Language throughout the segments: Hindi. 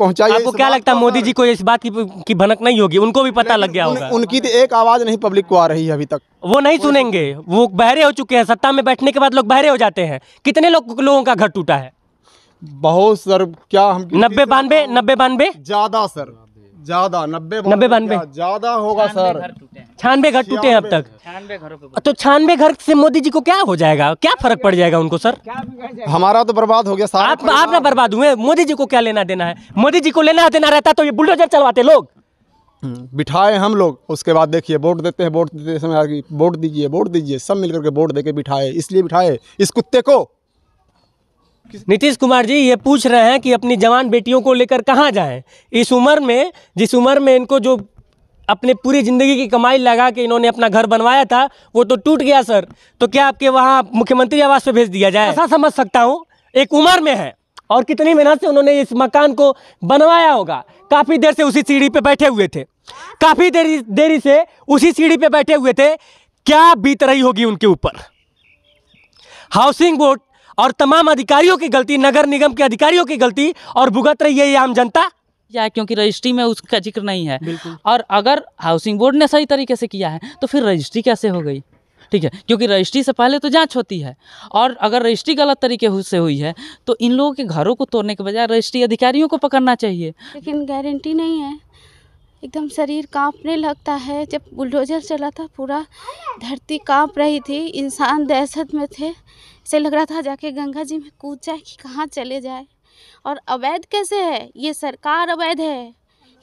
पहुंचाई आपको क्या लगता है मोदी जी को इस बात की की भनक नहीं होगी उनको भी पता लग गया होगा उनकी तो एक आवाज़ नहीं पब्लिक को आ रही है अभी तक वो नहीं सुनेंगे वो बहरे हो चुके हैं सत्ता में बैठने के बाद लोग बहरे हो जाते हैं कितने लोग लोगों का घर टूटा है बहुत सर क्या हम नब्बे बानवे नब्बे बानवे ज्यादा सर ज्यादा नब्बे नब्बे बानवे ज्यादा होगा सर छानबे घर टूटे हैं अब तक छानबे घरों तो छानबे घर से मोदी जी को क्या हो जाएगा क्या फर्क पड़ जाएगा उनको सर हमारा तो बर्बाद हो गया सर आप आप ना बर्बाद हुए मोदी जी को क्या लेना देना है मोदी जी को लेना देना रहता तो ये बुलडोजर चलवाते लोग हम्म, बिठाए हम लोग उसके बाद देखिए वोट देते हैं वोट देते समय वोट दीजिए वोट दीजिए सब मिलकर के वोट दे के बिठाए इसलिए बिठाए इस कुत्ते को नीतीश कुमार जी ये पूछ रहे हैं कि अपनी जवान बेटियों को लेकर कहाँ जाएं इस उम्र में जिस उम्र में इनको जो अपने पूरी ज़िंदगी की कमाई लगा के इन्होंने अपना घर बनवाया था वो तो टूट गया सर तो क्या आपके वहाँ मुख्यमंत्री आवास पे भेज दिया जाए ऐसा समझ सकता हूँ एक उम्र में है और कितनी मेहनत से उन्होंने इस मकान को बनवाया होगा काफ़ी देर से उसी सीढ़ी पर बैठे हुए थे काफ़ी देरी देरी से उसी सीढ़ी पे बैठे हुए थे क्या बीत रही होगी उनके ऊपर हाउसिंग बोर्ड और तमाम अधिकारियों की गलती नगर निगम के अधिकारियों की गलती और भुगत रही है ये आम जनता या क्योंकि रजिस्ट्री में उसका जिक्र नहीं है और अगर हाउसिंग बोर्ड ने सही तरीके से किया है तो फिर रजिस्ट्री कैसे हो गई ठीक है क्योंकि रजिस्ट्री से पहले तो जांच होती है और अगर रजिस्ट्री गलत तरीके से हुई है तो इन लोगों के घरों को तोड़ने के बजाय रजिस्ट्री अधिकारियों को पकड़ना चाहिए लेकिन गारंटी नहीं है एकदम शरीर कांपने लगता है जब बुलडोजर चला था पूरा धरती कांप रही थी इंसान दहशत में थे ऐसे लग रहा था जाके गंगा जी में कूद जाए कि कहाँ चले जाए और अवैध कैसे है ये सरकार अवैध है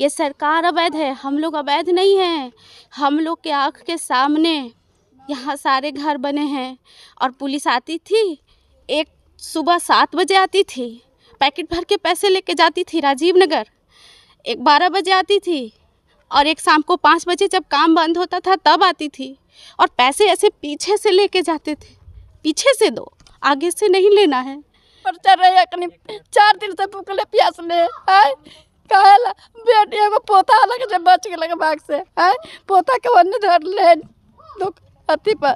ये सरकार अवैध है हम लोग अवैध नहीं हैं हम लोग के आँख के सामने यहाँ सारे घर बने हैं और पुलिस आती थी एक सुबह सात बजे आती थी पैकेट भर के पैसे लेके जाती थी राजीव नगर एक बारह बजे आती थी और एक शाम को पाँच बजे जब काम बंद होता था तब आती थी और पैसे ऐसे पीछे से लेके जाते थे पीछे से दो आगे से नहीं लेना है पर चल रहे चार दिन से भूखले प्यास ले है कहला बेटी को पोता अलग से बच गए बाग से है पोता के वन धर ले अथी पर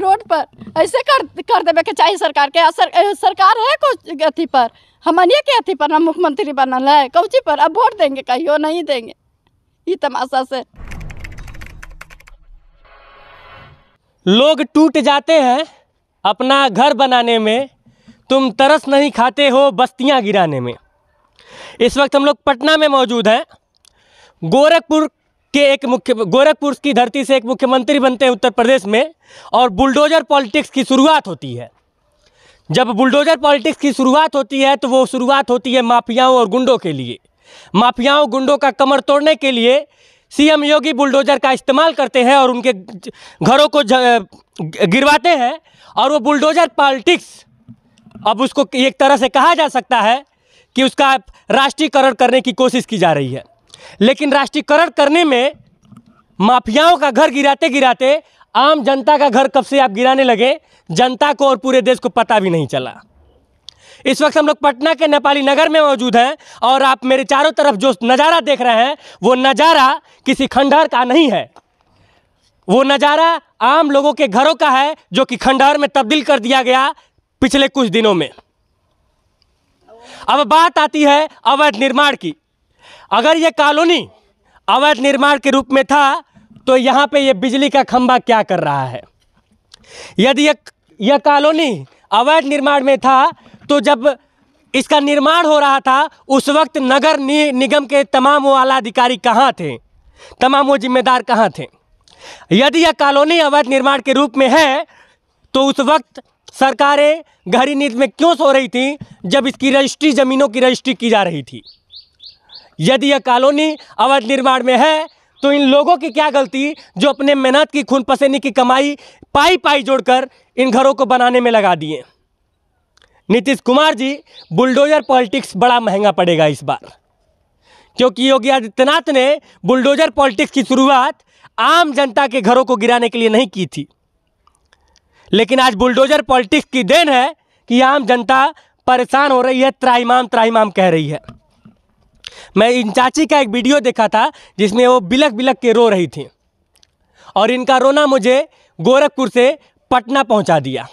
रोड पर ऐसे कर कर देवे के चाहिए सरकार के सर, सरकार है कुछ अथी पर हमनिए के अथी पर ना मुख्यमंत्री बनल है कौची पर अब वोट देंगे कहियो नहीं देंगे ये तमाशा से लोग टूट जाते हैं अपना घर बनाने में तुम तरस नहीं खाते हो बस्तियां गिराने में इस वक्त हम लोग पटना में मौजूद हैं गोरखपुर के एक मुख्य गोरखपुर की धरती से एक मुख्यमंत्री बनते हैं उत्तर प्रदेश में और बुलडोजर पॉलिटिक्स की शुरुआत होती है जब बुलडोजर पॉलिटिक्स की शुरुआत होती है तो वो शुरुआत होती है माफियाओं और गुंडों के लिए माफियाओं गुंडों का कमर तोड़ने के लिए सीएम योगी बुलडोजर का इस्तेमाल करते हैं और उनके घरों को गिरवाते हैं और वो बुलडोजर पॉलिटिक्स अब उसको एक तरह से कहा जा सकता है कि उसका राष्ट्रीयकरण करने की कोशिश की जा रही है लेकिन राष्ट्रीयकरण करने में माफियाओं का घर गिराते गिराते आम जनता का घर कब से आप गिराने लगे जनता को और पूरे देश को पता भी नहीं चला इस वक्त हम लोग पटना के नेपाली नगर में मौजूद हैं और आप मेरे चारों तरफ जो नज़ारा देख रहे हैं वो नज़ारा किसी खंडहर का नहीं है वो नज़ारा आम लोगों के घरों का है जो कि खंडहर में तब्दील कर दिया गया पिछले कुछ दिनों में अब बात आती है अवैध निर्माण की अगर ये कॉलोनी अवैध निर्माण के रूप में था तो यहाँ पे ये बिजली का खंभा क्या कर रहा है यदि यह कॉलोनी अवैध निर्माण में था तो जब इसका निर्माण हो रहा था उस वक्त नगर नि, निगम के तमाम वो आला अधिकारी कहाँ थे तमाम वो जिम्मेदार कहाँ थे यदि यह कॉलोनी अवैध निर्माण के रूप में है तो उस वक्त सरकारें गहरी नींद में क्यों सो रही थी जब इसकी रजिस्ट्री ज़मीनों की रजिस्ट्री की जा रही थी यदि यह कॉलोनी अवैध निर्माण में है तो इन लोगों की क्या गलती जो अपने मेहनत की खून पसीने की कमाई पाई पाई जोड़कर इन घरों को बनाने में लगा दिए नीतीश कुमार जी बुलडोजर पॉलिटिक्स बड़ा महंगा पड़ेगा इस बार क्योंकि योगी आदित्यनाथ ने बुलडोजर पॉलिटिक्स की शुरुआत आम जनता के घरों को गिराने के लिए नहीं की थी लेकिन आज बुलडोजर पॉलिटिक्स की देन है कि आम जनता परेशान हो रही है त्राईमाम त्राईमाम कह रही है मैं इन चाची का एक वीडियो देखा था जिसमें वो बिलक बिलक के रो रही थी और इनका रोना मुझे गोरखपुर से पटना पहुंचा दिया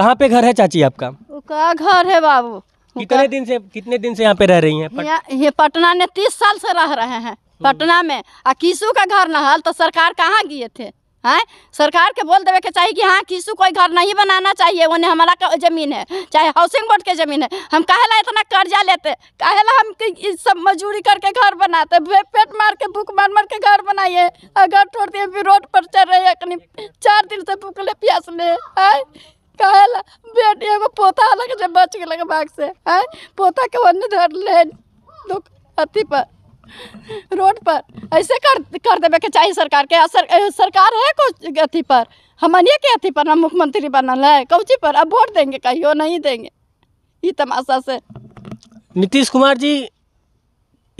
कहाँ पे घर है चाची आपका उसका घर है बाबू कितने दिन से कितने दिन से यहाँ पे रह रही हैं ये पटना में तीस साल से रह रहे हैं हम्म। पटना में आ किसू का घर न हल तो सरकार कहाँ गए थे हैं सरकार के बोल देवे के चाहिए कि हाँ किसू कोई घर नहीं बनाना चाहिए उन्हें हमारा जमीन है चाहे हाउसिंग बोर्ड के जमीन है हम काहे ला इतना कर्जा लेते काहे ला हम सब मजूरी करके घर बनाते पेट मार के भूख मार मार के घर बनाइए घर छोड़ दिए रोड पर चल रहे चार दिन से भूख ले प्यास ले है? कहला बेटी एगो पोता अलग से बच गए बाग से है पोता के वन धर ले अथी पर रोड पर ऐसे कर कर देवे के चाहिए सरकार के सर, सरकार है कुछ अथी पर अनिये के अथी पर ना मुख्यमंत्री बनल है कौची पर अब वोट देंगे कहियो नहीं देंगे ये तमाशा से नीतीश कुमार जी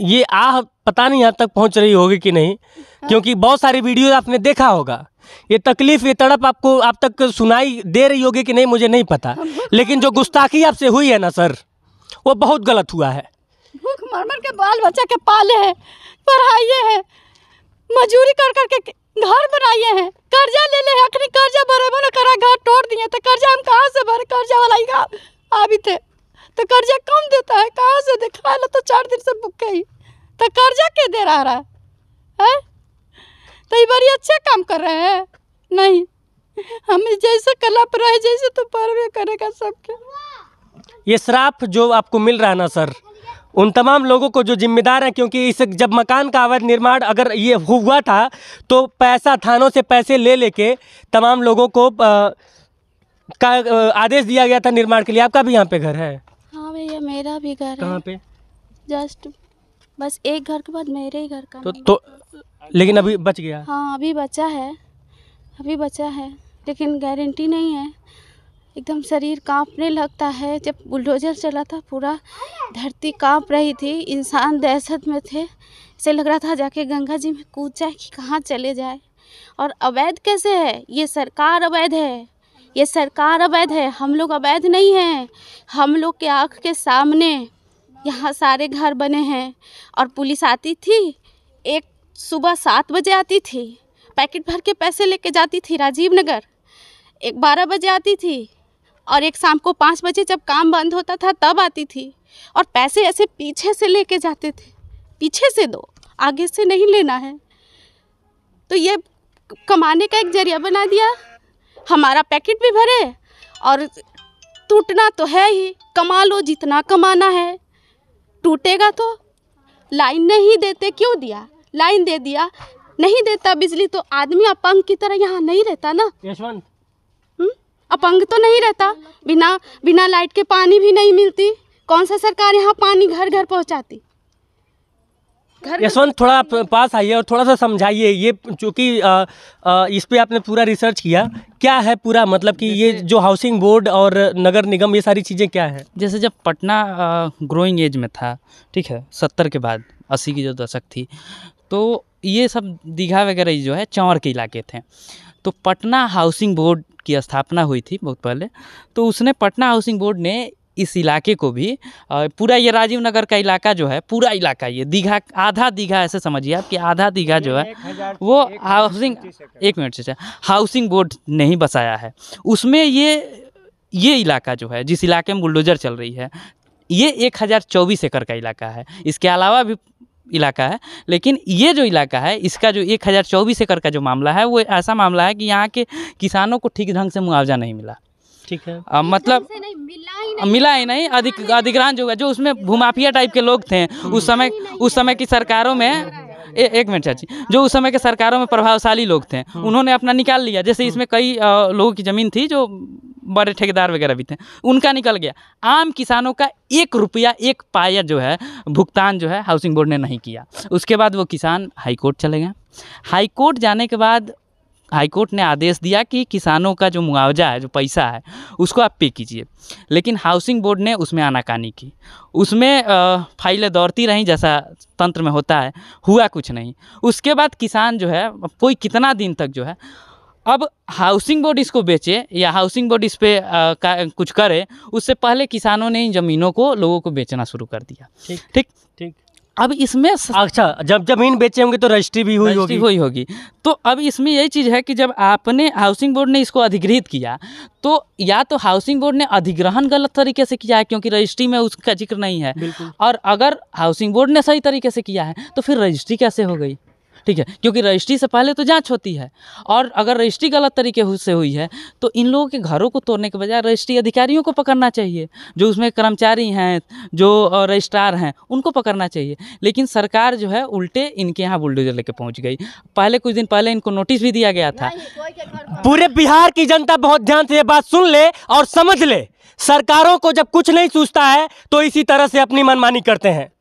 ये आ पता नहीं यहाँ तक पहुँच रही होगी कि नहीं क्योंकि बहुत सारी वीडियो आपने देखा होगा ये तकलीफ ये तड़प आपको आप तक सुनाई दे रही होगी कि नहीं मुझे नहीं पता लेकिन जो गुस्ताखी आपसे हुई है ना सर वो बहुत गलत हुआ है भूख मर मर के बाल बच्चा के पाले हैं पढ़ाइए हैं मजूरी कर करके घर बनाइए हैं कर्जा ले ले अखनी कर्जा भरे ना करा घर तोड़ दिए तो कर्जा हम कहाँ से भरे कर्जा वाला ही आप भी थे तो कर्जा कम देता है कहाँ से देखा लो तो चार दिन से बुक ही तो कर्जा के दे रहा रहा है तो ये बड़ी अच्छे काम कर रहे हैं नहीं हम जैसे कलप रहे जैसे तो पर्वे करेगा सबके ये श्राप जो आपको मिल रहा है ना सर उन तमाम लोगों को जो जिम्मेदार हैं क्योंकि इस जब मकान का अवैध निर्माण अगर ये हुआ था तो पैसा थानों से पैसे ले लेके तमाम लोगों को आ, का आदेश दिया गया था निर्माण के लिए आपका भी यहाँ पे घर है भैया मेरा भी घर कहाँ पे जस्ट बस एक घर के बाद मेरे ही घर का तो, तो लेकिन अभी बच गया हाँ अभी बचा है अभी बचा है लेकिन गारंटी नहीं है एकदम शरीर कांपने लगता है जब बुलडोजर चला था पूरा धरती कांप रही थी इंसान दहशत में थे ऐसे लग रहा था जाके गंगा जी में कूद जाए कि कहाँ चले जाए और अवैध कैसे है ये सरकार अवैध है ये सरकार अवैध है हम लोग अवैध नहीं हैं हम लोग के आँख के सामने यहाँ सारे घर बने हैं और पुलिस आती थी एक सुबह सात बजे आती थी पैकेट भर के पैसे लेके जाती थी राजीव नगर एक बारह बजे आती थी और एक शाम को पाँच बजे जब काम बंद होता था तब आती थी और पैसे ऐसे पीछे से लेके जाते थे पीछे से दो आगे से नहीं लेना है तो ये कमाने का एक जरिया बना दिया हमारा पैकेट भी भरे और टूटना तो है ही कमा लो जितना कमाना है टूटेगा तो लाइन नहीं देते क्यों दिया लाइन दे दिया नहीं देता बिजली तो आदमी अपंग की तरह यहाँ नहीं रहता ना यशवंत हम्म? अपंग तो नहीं रहता बिना बिना लाइट के पानी भी नहीं मिलती कौन सा सरकार यहाँ पानी घर घर पहुँचाती यशवंत तो थोड़ा पास आइए और थोड़ा सा समझाइए ये चूँकि इस पर आपने पूरा रिसर्च किया क्या है पूरा मतलब कि ये जो हाउसिंग बोर्ड और नगर निगम ये सारी चीज़ें क्या है जैसे जब पटना ग्रोइंग एज में था ठीक है सत्तर के बाद अस्सी की जो दशक थी तो ये सब दीघा वगैरह जो है चंवर के इलाके थे तो पटना हाउसिंग बोर्ड की स्थापना हुई थी बहुत पहले तो उसने पटना हाउसिंग बोर्ड ने इस इलाके को भी पूरा ये राजीव नगर का इलाका जो है पूरा इलाका ये दीघा आधा दीघा ऐसे समझिए आप कि आधा दीघा जो है वो हाउसिंग एक मिनट से हाउसिंग बोर्ड नहीं बसाया है उसमें ये ये इलाका जो है जिस इलाके में बुलडोजर चल रही है ये एक हज़ार चौबीस एकड़ का इलाका है इसके अलावा भी इलाका है लेकिन ये जो इलाका है इसका जो एक हज़ार चौबीस एकड़ का जो मामला है वो ऐसा मामला है कि यहाँ के किसानों को ठीक ढंग से मुआवजा नहीं मिला ठीक है आ, मतलब मिला ही नहीं अधिक अधिग्रहण जो हुआ जो उसमें भूमाफिया टाइप के लोग थे उस समय उस समय की सरकारों में ए, एक मिनट चाची जो उस समय के सरकारों में प्रभावशाली लोग थे हाँ। उन्होंने अपना निकाल लिया जैसे इसमें कई लोगों की ज़मीन थी जो बड़े ठेकेदार वगैरह भी थे उनका निकल गया आम किसानों का एक रुपया एक पाया जो है भुगतान जो है हाउसिंग बोर्ड ने नहीं किया उसके बाद वो किसान हाईकोर्ट चले गए हाईकोर्ट जाने के बाद हाईकोर्ट ने आदेश दिया कि किसानों का जो मुआवजा है जो पैसा है उसको आप पे कीजिए लेकिन हाउसिंग बोर्ड ने उसमें आनाकानी की उसमें फाइलें दौड़ती रहीं जैसा तंत्र में होता है हुआ कुछ नहीं उसके बाद किसान जो है कोई कितना दिन तक जो है अब हाउसिंग बोर्ड इसको बेचे या हाउसिंग बोर्ड इस पर कुछ करे उससे पहले किसानों ने इन ज़मीनों को लोगों को बेचना शुरू कर दिया ठीक ठीक ठीक अब इसमें अच्छा जब जमीन बेचे होंगे तो रजिस्ट्री भी हुई होगी हुई होगी तो अब इसमें यही चीज़ है कि जब आपने हाउसिंग बोर्ड ने इसको अधिग्रहित किया तो या तो हाउसिंग बोर्ड ने अधिग्रहण गलत तरीके से किया है क्योंकि रजिस्ट्री में उसका जिक्र नहीं है और अगर हाउसिंग बोर्ड ने सही तरीके से किया है तो फिर रजिस्ट्री कैसे हो गई ठीक है क्योंकि रजिस्ट्री से पहले तो जांच होती है और अगर रजिस्ट्री गलत तरीके से हुई है तो इन लोगों के घरों को तोड़ने के बजाय रजिस्ट्री अधिकारियों को पकड़ना चाहिए जो उसमें कर्मचारी हैं जो रजिस्ट्रार हैं उनको पकड़ना चाहिए लेकिन सरकार जो है उल्टे इनके यहाँ बुलडोजर लेके पहुँच गई पहले कुछ दिन पहले इनको नोटिस भी दिया गया था पूरे बिहार की जनता बहुत ध्यान से ये बात सुन ले और समझ ले सरकारों को जब कुछ नहीं सूझता है तो इसी तरह से अपनी मनमानी करते हैं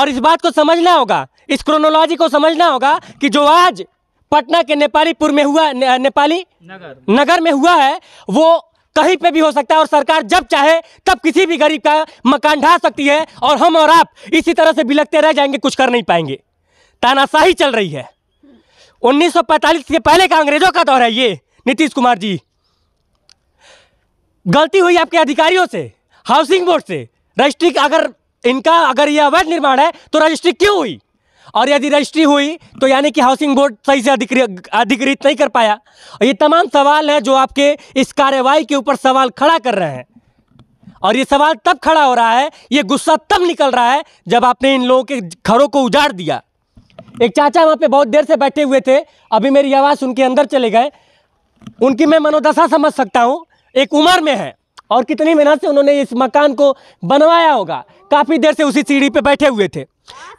और इस बात को समझना होगा इस क्रोनोलॉजी को समझना होगा कि जो आज पटना के नेपालीपुर में हुआ ने, नेपाली नगर नगर में हुआ है वो कहीं पे भी हो सकता है और सरकार जब चाहे तब किसी भी गरीब का मकान ढा सकती है और हम और आप इसी तरह से बिलकते रह जाएंगे कुछ कर नहीं पाएंगे तानाशाही चल रही है 1945 के पहले का अंग्रेजों का दौर है ये नीतीश कुमार जी गलती हुई आपके अधिकारियों से हाउसिंग बोर्ड से रजिस्ट्री अगर इनका अगर ये अवैध निर्माण है तो रजिस्ट्री क्यों हुई और यदि रजिस्ट्री हुई तो यानी कि हाउसिंग बोर्ड सही से अधिकृत नहीं कर पाया और ये तमाम सवाल हैं जो आपके इस कार्यवाही के ऊपर सवाल खड़ा कर रहे हैं और ये सवाल तब खड़ा हो रहा है ये गुस्सा तब निकल रहा है जब आपने इन लोगों के घरों को उजाड़ दिया एक चाचा वहाँ पे बहुत देर से बैठे हुए थे अभी मेरी आवाज़ उनके अंदर चले गए उनकी मैं मनोदशा समझ सकता हूँ एक उम्र में है और कितनी मेहनत से उन्होंने इस मकान को बनवाया होगा काफ़ी देर से उसी सीढ़ी पे बैठे हुए थे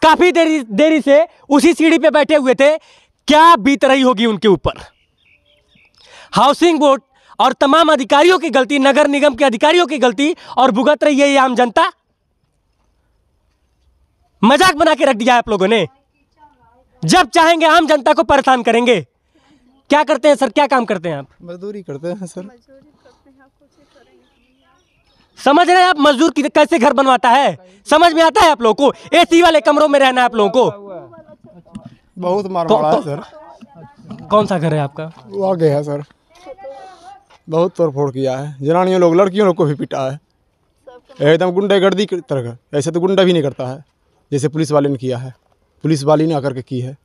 काफ़ी देरी देरी से उसी सीढ़ी पे बैठे हुए थे क्या बीत रही होगी उनके ऊपर हाउसिंग बोर्ड और तमाम अधिकारियों की गलती नगर निगम के अधिकारियों की गलती और भुगत रही है ये आम जनता मजाक बना के रख दिया आप लोगों ने जब चाहेंगे आम जनता को परेशान करेंगे क्या करते हैं सर क्या काम करते हैं आप मजदूरी करते हैं सर समझ रहे हैं आप मजदूर कैसे घर बनवाता है समझ में आता है आप लोगों को एसी वाले कमरों में रहना है आप लोगों को बहुत मार कौ, है सर कौन सा घर है आपका वो आगे है सर बहुत तोड़फोड़ किया है जनानियों लोग लड़कियों लोग को भी पिटा है एकदम गुंडागर्दी की तरह ऐसे तो गुंडा भी नहीं करता है जैसे पुलिस वाले ने किया है पुलिस वाले ने आकर के की है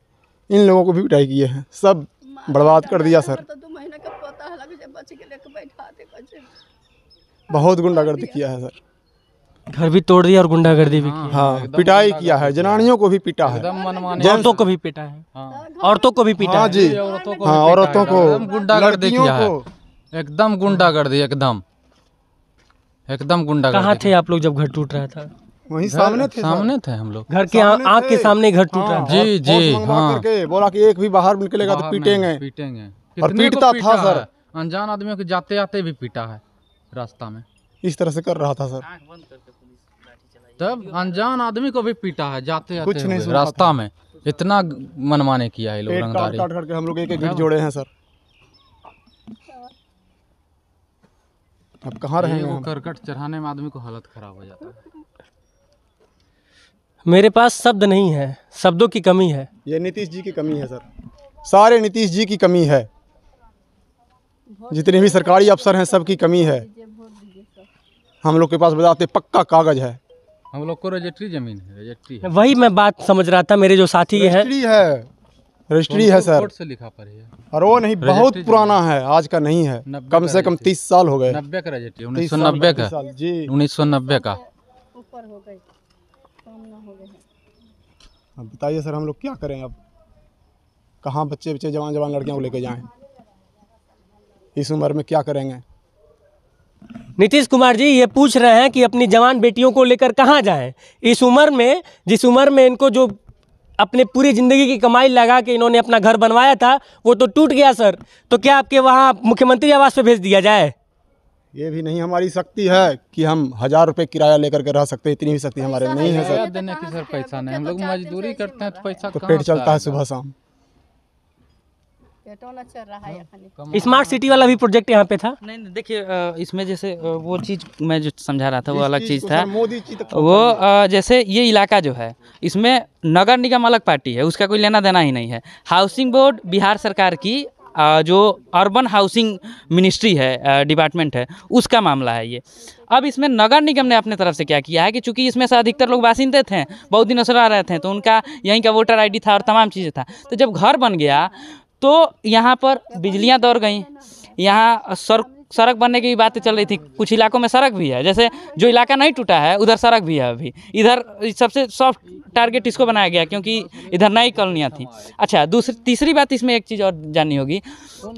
इन लोगों को भी पिटाई किए हैं सब बर्बाद कर दिया सर बहुत गुंडागर्दी किया है सर घर भी तोड़ दिया और गुंडागर्दी भी हाँ, हाँ, किया हाँ पिटाई किया है जनानियों को भी पीटा है औरतों को भी पीटा है हाँ। औरतों को भी पिटा जी हाँ औरतों को गुंडागर्दी किया है एकदम गुंडागर्दी एकदम एकदम गुंडा कहा थे आप लोग जब घर टूट रहा था वहीं सामने थे सामने थे हम लोग घर के आग के सामने घर टूट रहा जी जी हाँ बोला कि एक भी बाहर निकलेगा तो पीटेंगे पीटेंगे और पीटता था सर अनजान आदमियों के जाते आते भी पीटा है रास्ता में इस तरह से कर रहा था सर तब अनजान आदमी को भी पीटा है जाते कुछ नहीं रास्ता में इतना मनमाने किया है लोग हम लोग एक एक जोड़े हैं सर अब कहाँ रहे वो करकट चढ़ाने में आदमी को हालत खराब हो जाता है मेरे पास शब्द नहीं है शब्दों की कमी है ये नीतीश जी की कमी है सर सारे नीतीश जी की कमी है जितने भी सरकारी अफसर हैं सबकी कमी है हम लोग के पास बताते पक्का कागज़ है हम लोग को रजिस्ट्री जमीन है रजिस्ट्री वही मैं बात समझ रहा था मेरे जो साथी है रजिस्ट्री है सर से लिखा पर और वो नहीं बहुत पुराना है आज का नहीं है कम से कम तीस साल हो गए नब्बे का रजिस्ट्री उन्नीस सौ नब्बे का जी उन्नीस सौ नब्बे का ऊपर हो गए अब बताइए सर हम लोग क्या करें अब कहाँ बच्चे बच्चे जवान जवान लड़कियों को लेके जाएं इस उम्र में क्या करेंगे नीतीश कुमार जी ये पूछ रहे हैं कि अपनी जवान बेटियों को लेकर कहाँ जाएं इस उम्र में जिस उम्र में इनको जो अपने पूरी ज़िंदगी की कमाई लगा के इन्होंने अपना घर बनवाया था वो तो टूट गया सर तो क्या आपके वहाँ मुख्यमंत्री आवास पर भेज दिया जाए ये भी नहीं हमारी शक्ति है कि हम हज़ार रुपये किराया लेकर के रह सकते हैं इतनी भी शक्ति हमारे नहीं है सर देने की सर पैसा नहीं हम लोग मजदूरी करते हैं तो पैसा तो पेट चलता है सुबह शाम हाँ, स्मार्ट सिटी वाला भी प्रोजेक्ट यहाँ पे था नहीं नहीं देखिए इसमें जैसे वो चीज़ मैं जो समझा रहा था वो अलग चीज़ था वो जैसे ये इलाका जो है इसमें नगर निगम अलग पार्टी है उसका कोई लेना देना ही नहीं है हाउसिंग बोर्ड बिहार सरकार की जो अर्बन हाउसिंग मिनिस्ट्री है डिपार्टमेंट है उसका मामला है ये अब इसमें नगर निगम ने अपने तरफ से क्या किया है कि चूंकि इसमें से अधिकतर लोग बासिंदे थे बहुत दिनों से रह रहे थे तो उनका यहीं का वोटर आईडी था और तमाम चीज़ें था तो जब घर बन गया तो यहाँ पर बिजलियाँ दौड़ गई यहाँ सर सड़क बनने की बातें चल रही थी कुछ इलाकों में सड़क भी है जैसे जो इलाका नहीं टूटा है उधर सड़क भी है अभी इधर सबसे सॉफ्ट टारगेट इसको बनाया गया क्योंकि इधर नई कॉलोनियाँ थी अच्छा दूसरी तीसरी बात इसमें एक चीज़ और जाननी होगी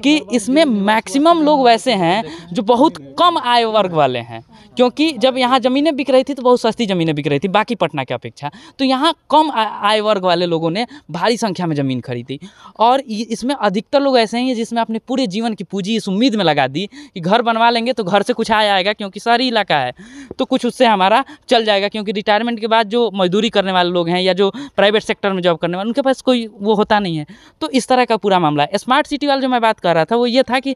कि इसमें मैक्सिमम लोग वैसे हैं जो बहुत कम आय वर्ग वाले हैं क्योंकि जब यहाँ ज़मीनें बिक रही थी तो बहुत सस्ती ज़मीनें बिक रही थी बाकी पटना की अपेक्षा तो यहाँ कम आय वर्ग वाले लोगों ने भारी संख्या में ज़मीन खरीदी और इसमें अधिकतर लोग ऐसे हैं जिसमें अपने पूरे जीवन की पूंजी इस उम्मीद में लगा दी कि घर बनवा लेंगे तो घर से कुछ आ जाएगा क्योंकि शहरी इलाका है तो कुछ उससे हमारा चल जाएगा क्योंकि रिटायरमेंट के बाद जो मजदूरी करने वाले लोग हैं या जो प्राइवेट सेक्टर में जॉब करने वाले उनके पास कोई वो होता नहीं है तो इस तरह का पूरा मामला है स्मार्ट सिटी वाला जो मैं बात कर रहा था वो ये था कि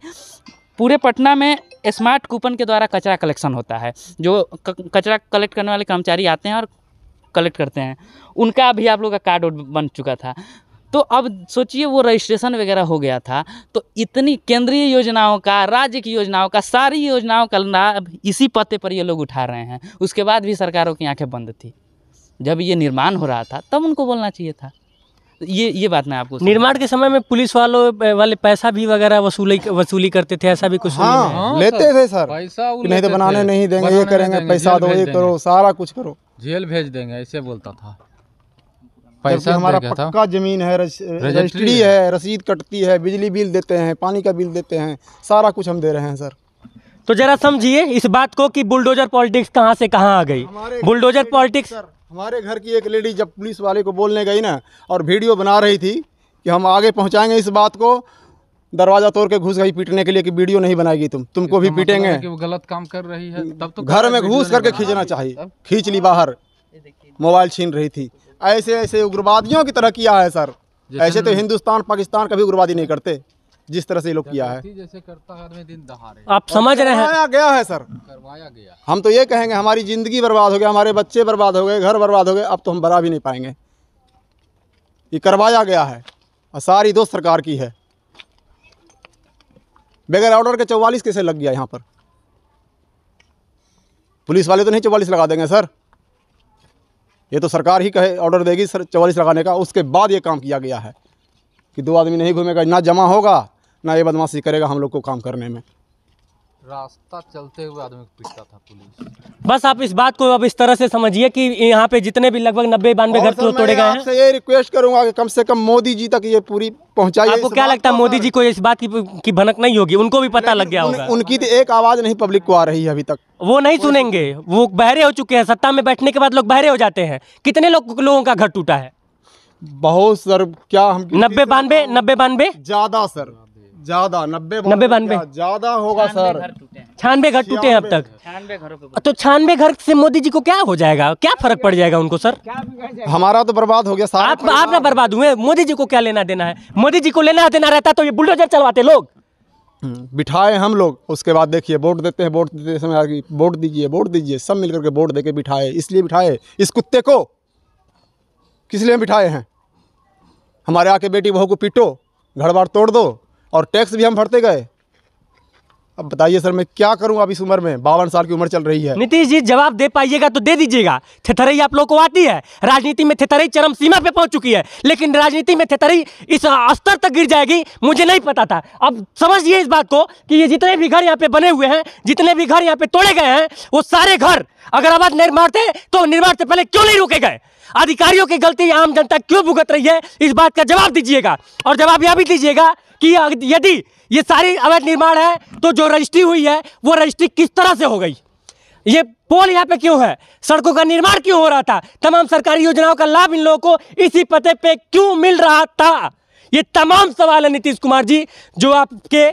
पूरे पटना में स्मार्ट कूपन के द्वारा कचरा कलेक्शन होता है जो कचरा कलेक्ट करने वाले कर्मचारी आते हैं और कलेक्ट करते हैं उनका भी आप लोग का कार्ड बन चुका था तो अब सोचिए वो रजिस्ट्रेशन वगैरह हो गया था तो इतनी केंद्रीय योजनाओं का राज्य की योजनाओं का सारी योजनाओं का लाभ इसी पते पर ये लोग उठा रहे हैं उसके बाद भी सरकारों की आंखें बंद थी जब ये निर्माण हो रहा था तब उनको बोलना चाहिए था ये ये बात मैं आपको निर्माण के समय में पुलिस वालों वाले पैसा भी वगैरह वसूली वसूली करते थे ऐसा भी कुछ हाँ, हाँ, लेते थे सर पैसा नहीं तो बनाने नहीं देंगे ये करेंगे पैसा दो ये करो सारा कुछ करो जेल भेज देंगे ऐसे बोलता था पैसा हमारा पक्का जमीन है रजिस्ट्री है रसीद कटती है बिजली बिल देते हैं पानी का बिल देते हैं सारा कुछ हम दे रहे हैं सर तो जरा समझिए इस बात को कि बुलडोजर पॉलिटिक्स कहाँ से कहाँ आ गई बुलडोजर पॉलिटिक्स हमारे घर की एक लेडी जब पुलिस वाले को बोलने गई ना और वीडियो बना रही थी कि हम आगे पहुँचाएंगे इस बात को दरवाजा तोड़ के घुस गई पीटने के लिए कि वीडियो नहीं बनाएगी तुम तुमको भी मतलब पीटेंगे कि वो गलत काम कर रही है तब तो घर में घुस करके खींचना चाहिए खींच ली बाहर मोबाइल छीन रही थी ऐसे ऐसे उग्रवादियों की तरह किया है सर ऐसे तो हिंदुस्तान पाकिस्तान कभी उग्रवादी नहीं करते जिस तरह से ये लोग किया है जैसे करता है दिन दहाड़े आप समझ रहे हैं गया है सर करवाया गया हम तो ये कहेंगे हमारी ज़िंदगी बर्बाद हो गया हमारे बच्चे बर्बाद हो गए घर बर्बाद हो गए अब तो हम बरा भी नहीं पाएंगे ये करवाया गया है और सारी दोस्त सरकार की है बगैर ऑर्डर के चौवालीस कैसे लग गया यहाँ पर पुलिस वाले तो नहीं चौवालीस लगा देंगे सर ये तो सरकार ही कहे ऑर्डर देगी सर चवालीस लगाने का उसके बाद ये काम किया गया है कि दो आदमी नहीं घूमेगा ना जमा होगा ना ये बदमाशी करेगा हम लोग को काम करने में रास्ता चलते हुए आदमी को पीटता था पुलिस बस आप इस बात को अब इस तरह से समझिए कि यहाँ पे जितने भी लगभग नब्बे बानवे घर तो तोड़े गए हैं ये रिक्वेस्ट करूंगा कि कम से कम मोदी जी तक ये पूरी पहुँचाई आपको क्या लगता है मोदी जी को इस बात की, की भनक नहीं होगी उनको भी पता लग गया होगा उन, उनकी तो एक आवाज नहीं पब्लिक को आ रही है अभी तक वो नहीं सुनेंगे वो बहरे हो चुके हैं सत्ता में बैठने के बाद लोग बहरे हो जाते हैं कितने लोगों का घर टूटा है बहुत सर क्या हम नब्बे बानवे नब्बे बानवे ज्यादा सर ज्यादा नब्बे नब्बे बानवे ज्यादा होगा सर छानबे घर टूटे हैं अब तक छानबे घरों तो छानबे घर से मोदी जी को क्या हो जाएगा क्या फर्क पड़ जाएगा उनको सर हमारा तो बर्बाद हो गया आप आप ना बर्बाद हुए मोदी जी को क्या लेना देना है मोदी जी को लेना देना रहता तो ये बुलडोजर चलवाते लोग हम्म, बिठाए हम लोग उसके बाद देखिए वोट देते हैं वोट देते समय वोट दीजिए वोट दीजिए सब मिलकर के वोट दे के बिठाए इसलिए बिठाए इस कुत्ते को किस लिए बिठाए हैं हमारे आके बेटी बहू को पीटो घर बार तोड़ दो और टैक्स भी हम भरते गए अब बताइए सर मैं क्या करूं अब इस उम्र में बावन साल की उम्र चल रही है नीतीश जी जवाब दे पाइएगा तो दे दीजिएगा थेतरई आप लोगों को आती है राजनीति में थेतरई चरम सीमा पे पहुंच चुकी है लेकिन राजनीति में थेतरई इस स्तर तक गिर जाएगी मुझे नहीं पता था अब समझिए इस बात को कि ये जितने भी घर यहाँ पे बने हुए हैं जितने भी घर यहाँ पे तोड़े गए हैं वो सारे घर अगर आवाज निर्माण थे तो निर्माण से पहले क्यों नहीं रुके गए अधिकारियों की गलती आम जनता क्यों भुगत रही है इस बात का जवाब दीजिएगा और जवाब यह भी दीजिएगा कि यदि ये सारी अवैध निर्माण है तो जो रजिस्ट्री हुई है वो रजिस्ट्री किस तरह से हो गई ये पोल यहाँ पे क्यों है सड़कों का निर्माण क्यों हो रहा था तमाम सरकारी योजनाओं का लाभ इन लोगों को इसी पते पे क्यों मिल रहा था ये तमाम सवाल है नीतीश कुमार जी जो आपके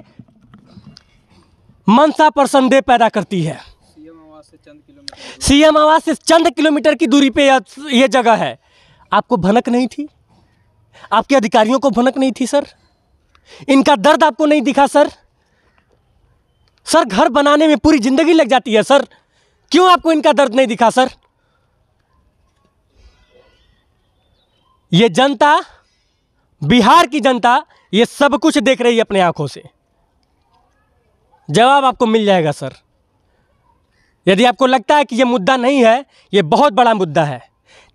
मनसा पर संदेह पैदा करती है सीएम आवास से चंद किलोमीटर की दूरी पे ये जगह है आपको भनक नहीं थी आपके अधिकारियों को भनक नहीं थी सर इनका दर्द आपको नहीं दिखा सर सर घर बनाने में पूरी जिंदगी लग जाती है सर क्यों आपको इनका दर्द नहीं दिखा सर ये जनता बिहार की जनता ये सब कुछ देख रही है अपने आंखों से जवाब आपको मिल जाएगा सर यदि आपको लगता है कि ये मुद्दा नहीं है ये बहुत बड़ा मुद्दा है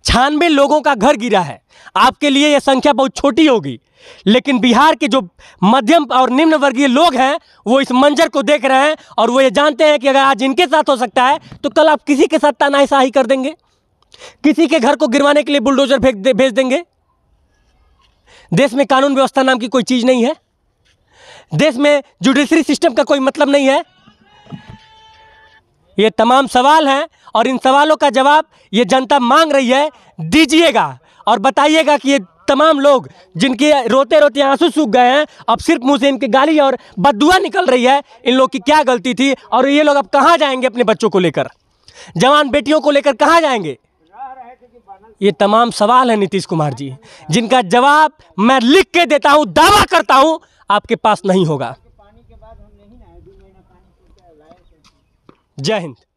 छानबे लोगों का घर गिरा है आपके लिए यह संख्या बहुत छोटी होगी लेकिन बिहार के जो मध्यम और निम्न वर्गीय लोग हैं वो इस मंजर को देख रहे हैं और वो ये जानते हैं कि अगर आज इनके साथ हो सकता है तो कल आप किसी के साथ तानाशाही कर देंगे किसी के घर को गिरवाने के लिए बुलडोजर भेज दे, भेज देंगे देश में कानून व्यवस्था नाम की कोई चीज़ नहीं है देश में जुडिशरी सिस्टम का कोई मतलब नहीं है ये तमाम सवाल हैं और इन सवालों का जवाब ये जनता मांग रही है दीजिएगा और बताइएगा कि ये तमाम लोग जिनके रोते रोते आंसू सूख गए हैं अब सिर्फ मुँह से इनकी गाली और बदुआ निकल रही है इन लोग की क्या गलती थी और ये लोग अब कहाँ जाएंगे अपने बच्चों को लेकर जवान बेटियों को लेकर कहाँ जाएंगे ये तमाम सवाल है नीतीश कुमार जी जिनका जवाब मैं लिख के देता हूँ दावा करता हूँ आपके पास नहीं होगा जय हिंद